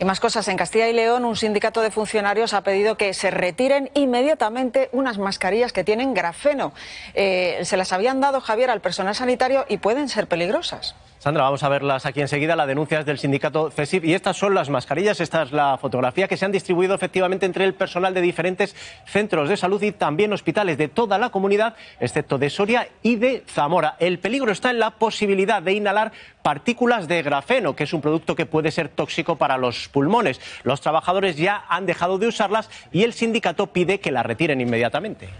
Y más cosas. En Castilla y León, un sindicato de funcionarios ha pedido que se retiren inmediatamente unas mascarillas que tienen grafeno. Eh, se las habían dado, Javier, al personal sanitario y pueden ser peligrosas. Sandra, vamos a verlas aquí enseguida. las denuncias del sindicato CESIP y estas son las mascarillas, esta es la fotografía que se han distribuido efectivamente entre el personal de diferentes centros de salud y también hospitales de toda la comunidad, excepto de Soria y de Zamora. El peligro está en la posibilidad de inhalar partículas de grafeno, que es un producto que puede ser tóxico para los pulmones. Los trabajadores ya han dejado de usarlas y el sindicato pide que la retiren inmediatamente.